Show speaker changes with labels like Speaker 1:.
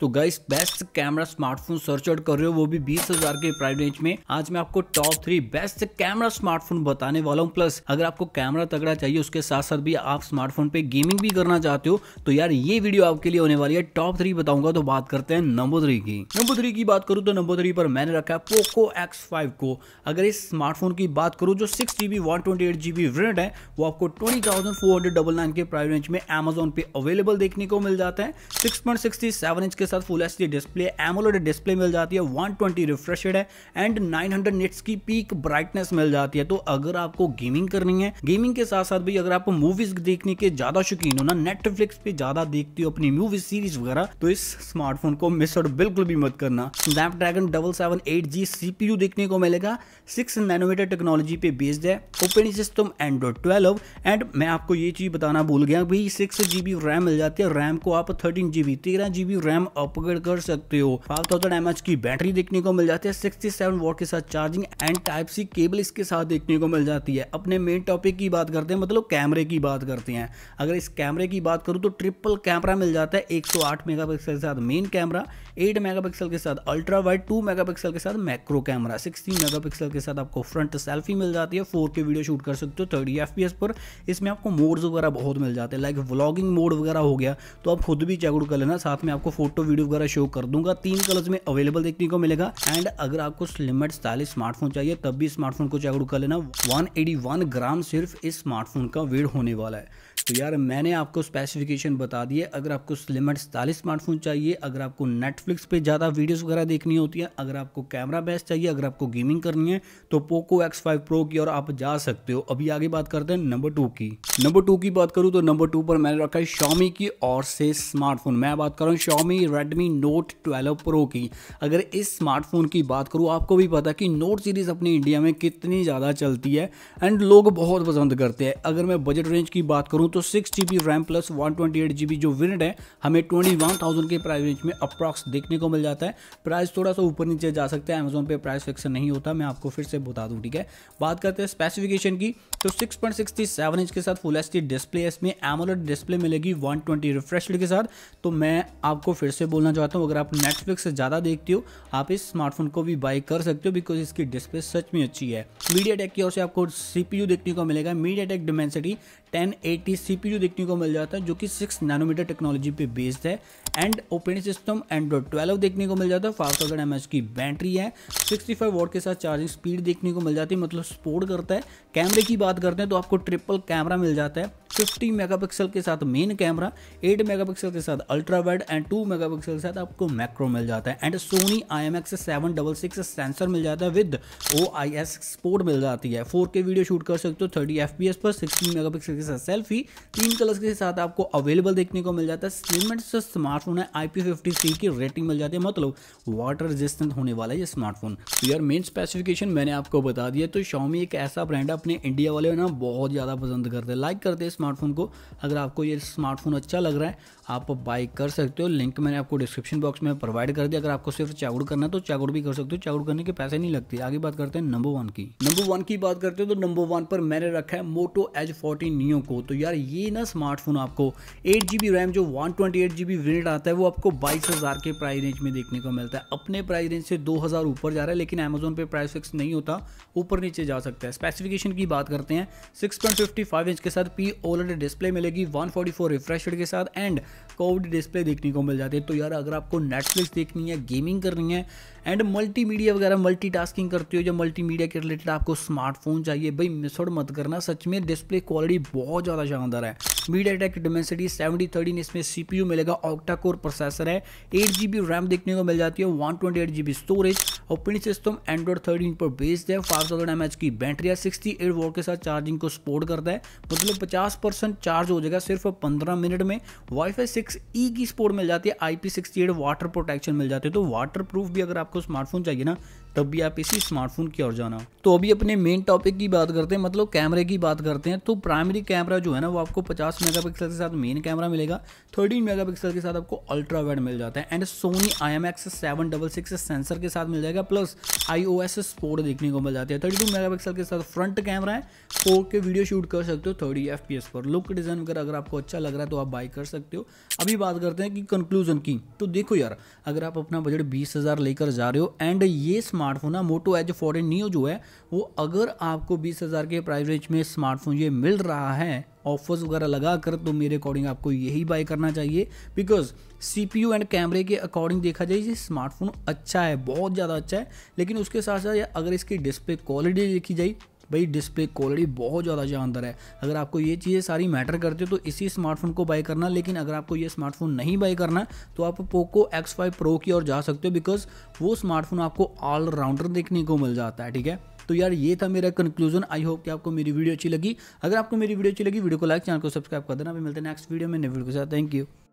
Speaker 1: तो guys best camera smartphone search out कर रहे हो वो भी बीस हजार के प्राइस रेंज में आज मैं आपको top three best camera smartphone बताने वाला हूँ प्लस अगर आपको कैमरा तगड़ा चाहिए उसके साथ साथ भी आप स्मार्टफोन पे गेमिंग भी करना चाहते हो तो यार ये वीडियो आपके लिए होने वाली है टॉप थ्री बताऊंगा तो बात करते हैं नंबर थ्री की नंबर थ्री की बात करूँ तो नंबर थ्री पर मैंने रखा है पोको एक्स फाइव को अगर इस स्मार्टफोन की बात करूँ जो six GB one twenty eight है वो आपको twenty thousand four hundred double nine के प्राइस रेंज में एमेजोन पे अवेलेबल देखने को मिल जाता है सिक्स पॉइंट सिक्सटी इंच इसके साथ full H display AMOLED display मिल जाती है 120 रिफ्रेश रेट है एंड 900 निट्स की पीक ब्राइटनेस मिल जाती है तो अगर आपको गेमिंग करनी है गेमिंग के साथ साथ भी अगर आपको मूवीज देखने के ज्यादा शौकीन हो ना नेटफ्लिक्स पे ज्यादा देखते हो अपनी मूवीज सीरीज वगैरह तो इस स्मार्टफोन को मिस आउट बिल्कुल भी मत करना Snapdragon double seven eight G CPU देखने को मिलेगा सिक्स नैनोमीटर टेक्नोलॉजी पे बेस्ड है open system Android twelve and मैं आपको ये चीज बताना भूल गया भाई सिक्स जीबी रैम मिल जाती है रैम को आप थर्टीन जीबी तेरह जीबी रैम अपग्रेड कर सकते हो फाइव थाउजेंड एम की बैटरी देखने को मिल जाती है सिक्सटी सेवन वोट के साथ charging and type C cable इसके साथ देखने को मिल जाती है अपने मेन टॉपिक की बात करते हैं मतलब कैमरे की बात करते हैं अगर इस कैमरे की बात करूँ तो ट्रिपल कैमरा मिल जाता है 108 मेगापिक्सल के साथ मेन कैमरा 8 मेगापिक्सल के साथ अल्ट्रा वाइड 2 मेगापिक्सल के साथ मैक्रो कैमरा 16 मेगापिक्सल के साथ आपको फ्रंट सेल्फी मिल जाती है फोर के वीडियो शूट कर सकते हो थर्टी एफ पर इसमें आपको मोड्स वगैरह बहुत मिल जाते हैं लाइक व्लॉगिंग मोड वगैरह हो गया तो आप खुद भी चेकआउट कर लेना साथ में आपको फोटो वीडियो वगैरह शो कर दूंगा तीन कलर्स में अवेलेबल देखने को मिलेगा एंड अगर आपको स्लिमेट स्टाइलिश स्मार्टफोन चाहिए तब भी स्मार्टफोन को चेकआउट कर लेना 181 ग्राम सिर्फ इस स्मार्टफोन का वेट होने वाला है तो यार मैंने आपको स्पेसिफिकेशन बता दी है अगर आपको स्लिमट एंड स्मार्टफोन चाहिए अगर आपको नेटफ्लिक्स पे ज़्यादा वीडियोस वगैरह देखनी होती है अगर आपको कैमरा बेस्ट चाहिए अगर आपको गेमिंग करनी है तो पोको एक्स फाइव प्रो की और आप जा सकते हो अभी आगे बात करते हैं नंबर टू की नंबर टू की बात करूँ तो नंबर टू पर मैंने रखा है शॉमी की और से स्मार्टफोन मैं बात कर रहा हूँ Xiaomi Redmi Note twelve Pro की अगर इस स्मार्टफोन की बात करूँ आपको भी पता कि नोट सीरीज़ अपनी इंडिया में कितनी ज़्यादा चलती है एंड लोग बहुत पसंद करते हैं अगर मैं बजट रेंज की बात करूँ तो six G B RAM plus one twenty eight G B जो वेरियंट है हमें ट्वेंटी वन थाउजेंड के प्राइस रेंज में अप्रॉक्स देखने को मिल जाता है प्राइस थोड़ा सा ऊपर नीचे जा सकता है अमेजोन पर प्राइस फिक्स नहीं होता मैं आपको फिर से बता दूँ ठीक है बात करते हैं स्पेसिफिकेशन की तो six point sixty seven inch के साथ फुल एस टी डिस्प्ले इसमें एमोलेट डिस्प्ले मिलेगी वन ट्वेंटी रिफ्रेश के साथ तो मैं आपको फिर से बोलना चाहता हूँ अगर आप नेटफ्लिक्स से ज़्यादा देखते हो आप इस स्मार्टफोन को भी बाई कर सकते हो बिकॉज इसकी डिस्प्ले सच में अच्छी है मीडिया टेक की ओर से आपको सी पी यू देखने को मिलेगा MediaTek Dimensity ten eighty CPU देखने को मिल जाता है जो कि सिक्स नैनोमीटर टेक्नोलॉजी पे बेस्ड है and open system Android twelve देखने को मिल जाता है फाइव थाउजेंड एम की बैटरी है सिक्सटी फाइव वोट के साथ चार्जिंग स्पीड देखने को मिल जाती है मतलब स्पोर्ट करता है कैमरे की बात करते हैं तो आपको ट्रिपल कैमरा मिल जाता है 50 मेगापिक्सल के साथ मेन कैमरा 8 मेगापिक्सल के साथ अल्ट्रा वाइड एंड 2 मेगापिक्सल के साथ आपको मैक्रो मिल जाता है and Sony I M X seven double sensor मिल जाता है with O I S sport मिल जाती है 4K वीडियो शूट कर सकते हो 30 एफ पर 16 मेगापिक्सल के साथ सेल्फी तीन कलर्स के साथ आपको अवेलेबल देखने को मिल जाता है स्लिमेंट से स्मार्टफोन है आई की रेटिंग मिल जाती है मतलब वाटर रेजिस्टेंट होने वाला है ये स्मार्टफोन तो यार मेन स्पेसिफिकेशन मैंने आपको बता दिया तो शॉमी एक ऐसा ब्रांड है अपने इंडिया वाले ना बहुत ज़्यादा पसंद करते हैं लाइक करते हैं स्मार्टफोन को अगर आपको ये स्मार्टफोन अच्छा लग रहा है आप बाई कर सकते हो लिंक मैंने आपको डिस्क्रिप्शन बॉक्स में प्रोवाइड कर दिया अगर आपको सिर्फ चाउड करना है तो चाउड भी कर सकते हो चाउड करने के पैसे नहीं लगते आगे बात करते हैं नंबर वन की नंबर वन की बात करते हो तो नंबर वन पर मैंने रखा है मोटो एच फोर्टी नियो को तो यार ये ना स्मार्टफोन आपको एट जी बी रैम जो one twenty eight G B variant आता है वो आपको बाईस हज़ार के प्राइस रेंज में देखने को मिलता है अपने प्राइस रेंज से दो हज़ार ऊपर जा रहा है लेकिन अमेजोन पे प्राइस फिक्स नहीं होता ऊपर नीचे जा सकता है स्पेसिफिकेशन की बात करते हैं six point fifty five inch के साथ पी ओ ओलेड डिस्प्ले मिलेगी 144 रिफ्रेश के साथ एंड कोविड डिस्प्ले देखने को मिल जाती है तो यार अगर आपको नेटफ्लिक्स देखनी है गेमिंग करनी है एंड मल्टीमीडिया वगैरह मल्टीटास्किंग करती हो या मल्टीमीडिया के रिलेटेड आपको स्मार्टफोन चाहिए भाई मिसआउट मत करना सच में डिस्प्ले क्वालिटी बहुत ज़्यादा शानदार है MediaTek Dimensity seventy thirteen इसमें सी मिलेगा ऑक्टा कोर प्रोसेसर है एट जी रैम देखने को मिल जाती है one twenty eight G B storage operating system Android thirteen पर बेस्ड है फाइव थाउजेंड एम की बैटरी है सिक्सटी एट वोल्ट के साथ चार्जिंग को सपोर्ट करता है मतलब पचास परसेंट चार्ज हो जाएगा सिर्फ पंद्रह मिनट में वाईफाई सिक्स ई की स्पोर्ट मिल जाती है I P sixty eight water protection मिल जाती है तो वाटर प्रूफ भी अगर आपको स्मार्टफोन चाहिए ना तब भी आप इसी स्मार्टफोन की ओर जाना तो अभी अपने मेन टॉपिक की बात करते हैं मतलब कैमरे की बात करते हैं तो प्राइमरी कैमरा जो है ना वो आपको 50 मेगापिक्सल के साथ मेन कैमरा मिलेगा 13 मेगापिक्सल के साथ आपको अल्ट्रा वाइड मिल जाता है and Sony I M X seven double six sensor के साथ मिल जाएगा plus I O S sport देखने को मिल जाती है थर्टी टू के साथ फ्रंट कैमरा है फोर के वीडियो शूट कर सकते हो थर्टी एफ पी एस पर लुक डिज़ाइन वगैरह अगर आपको अच्छा लग रहा है तो आप बाई कर सकते हो अभी बात करते हैं कि कंक्लूजन की तो देखो यार अगर आप अपना बजट बीस हज़ार लेकर जा रहे हो एंड ये स्मार्टफोन ना मोटो एच फॉरन न्यू जो है वो अगर आपको बीस हज़ार के प्राइस रेंज में स्मार्टफोन ये मिल रहा है ऑफर्स वगैरह लगा कर तो मेरे अकॉर्डिंग आपको यही बाय करना चाहिए because C P U and कैमरे के अकॉर्डिंग देखा जाए ये स्मार्टफोन अच्छा है बहुत ज़्यादा अच्छा है लेकिन उसके साथ साथ अगर इसकी डिस्प्ले क्वालिटी देखी जाए भाई डिस्प्ले क्वालिटी बहुत ज़्यादा शानदार है अगर आपको ये चीज़ें सारी मैटर करती है तो इसी स्मार्टफोन को बाई करना लेकिन अगर आपको ये स्मार्टफोन नहीं बाई करना तो आप पोको एक्स फाइव प्रो की ओर जा सकते हो बिकॉज वो स्मार्टफोन आपको ऑलराउंडर देखने को मिल जाता है ठीक है तो यार ये था मेरा कंक्लूजन आई होप कि आपको मेरी वीडियो अच्छी लगी अगर आपको मेरी वीडियो अच्छी लगी वीडियो को लाइक चैनल को सब्सक्राइब कर देना अभी मिलते हैं नेक्स्ट वीडियो में नए वीडियो के साथ थैंक यू